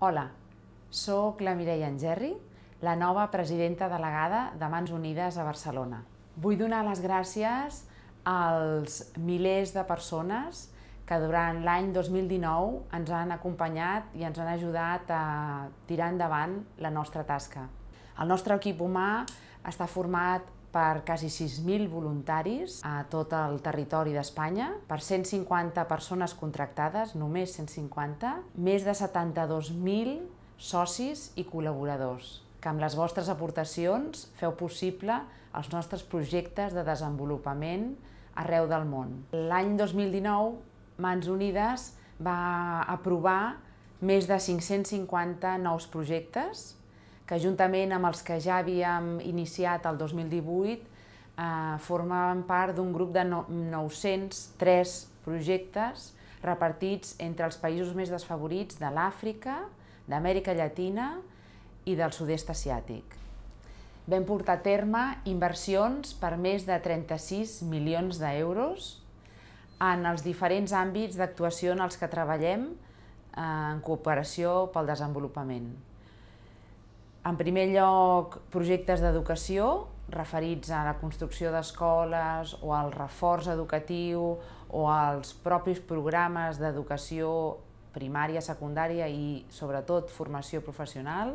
Hola, sóc la Mireia Angerri, la nova presidenta delegada de Mans Unides a Barcelona. Vull donar les gràcies als milers de persones que durant l'any 2019 ens han acompanyat i ens han ajudat a tirar endavant la nostra tasca. El nostre equip humà està format per quasi 6.000 voluntaris a tot el territori d'Espanya, per 150 persones contractades, només 150, més de 72.000 socis i col·laboradors, que amb les vostres aportacions feu possible els nostres projectes de desenvolupament arreu del món. L'any 2019, Mans Unides va aprovar més de 550 nous projectes que juntament amb els que ja havíem iniciat el 2018 eh, formaven part d'un grup de no, 903 projectes repartits entre els països més desfavorits de l'Àfrica, d'Amèrica Llatina i del sud-est asiàtic. Vam portar a terme inversions per més de 36 milions d'euros en els diferents àmbits d'actuació en els que treballem eh, en cooperació pel desenvolupament. En primer lloc, projectes d'educació referits a la construcció d'escoles o al reforç educatiu o als propis programes d'educació primària, secundària i, sobretot, formació professional.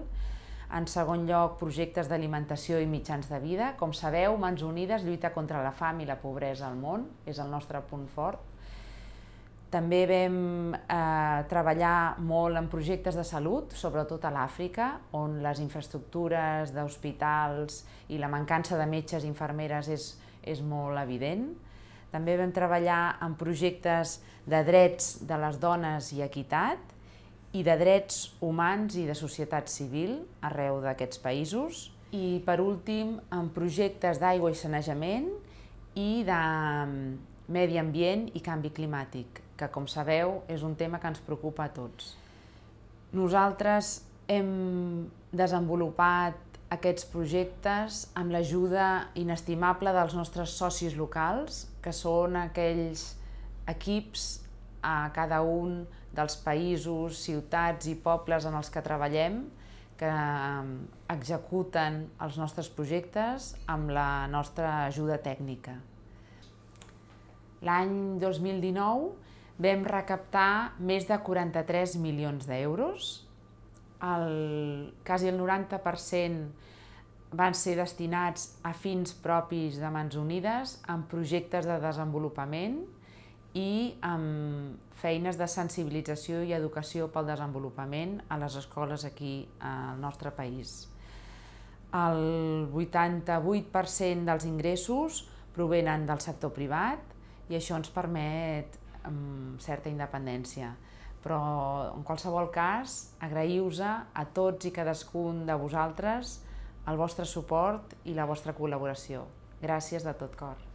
En segon lloc, projectes d'alimentació i mitjans de vida. Com sabeu, Mans Unides lluita contra la fam i la pobresa al món, és el nostre punt fort. També vam eh, treballar molt en projectes de salut, sobretot a l'Àfrica, on les infraestructures d'hospitals i la mancança de metges i infermeres és, és molt evident. També vam treballar en projectes de drets de les dones i equitat i de drets humans i de societat civil arreu d'aquests països. I, per últim, en projectes d'aigua i sanejament i de mm, medi ambient i canvi climàtic que, com sabeu, és un tema que ens preocupa a tots. Nosaltres hem desenvolupat aquests projectes amb l'ajuda inestimable dels nostres socis locals, que són aquells equips a cada un dels països, ciutats i pobles en els que treballem, que um, executen els nostres projectes amb la nostra ajuda tècnica. L'any 2019 vam recaptar més de 43 milions d'euros. El, quasi el 90% van ser destinats a fins propis de Mans Unides, en projectes de desenvolupament i amb feines de sensibilització i educació pel desenvolupament a les escoles aquí al nostre país. El 88% dels ingressos provenen del sector privat i això ens permet amb certa independència. Però, en qualsevol cas, agraïu-vos a tots i cadascun de vosaltres el vostre suport i la vostra col·laboració. Gràcies de tot cor.